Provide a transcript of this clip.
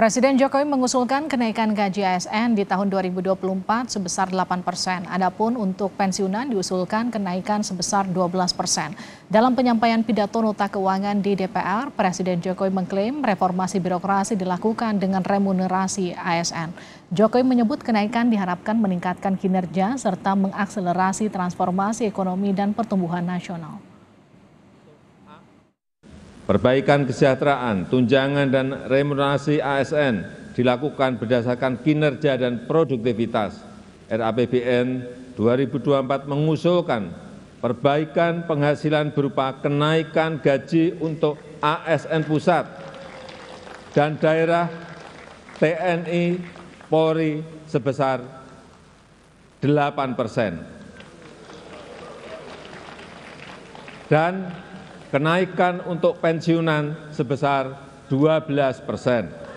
Presiden Jokowi mengusulkan kenaikan gaji ASN di tahun 2024 sebesar 8 persen. Adapun untuk pensiunan diusulkan kenaikan sebesar 12 persen. Dalam penyampaian pidato nota keuangan di DPR, Presiden Jokowi mengklaim reformasi birokrasi dilakukan dengan remunerasi ASN. Jokowi menyebut kenaikan diharapkan meningkatkan kinerja serta mengakselerasi transformasi ekonomi dan pertumbuhan nasional perbaikan kesejahteraan, tunjangan dan remunerasi ASN dilakukan berdasarkan kinerja dan produktivitas. RAPBN 2024 mengusulkan perbaikan penghasilan berupa kenaikan gaji untuk ASN pusat dan daerah TNI Polri sebesar 8 persen. Dan kenaikan untuk pensiunan sebesar dua belas persen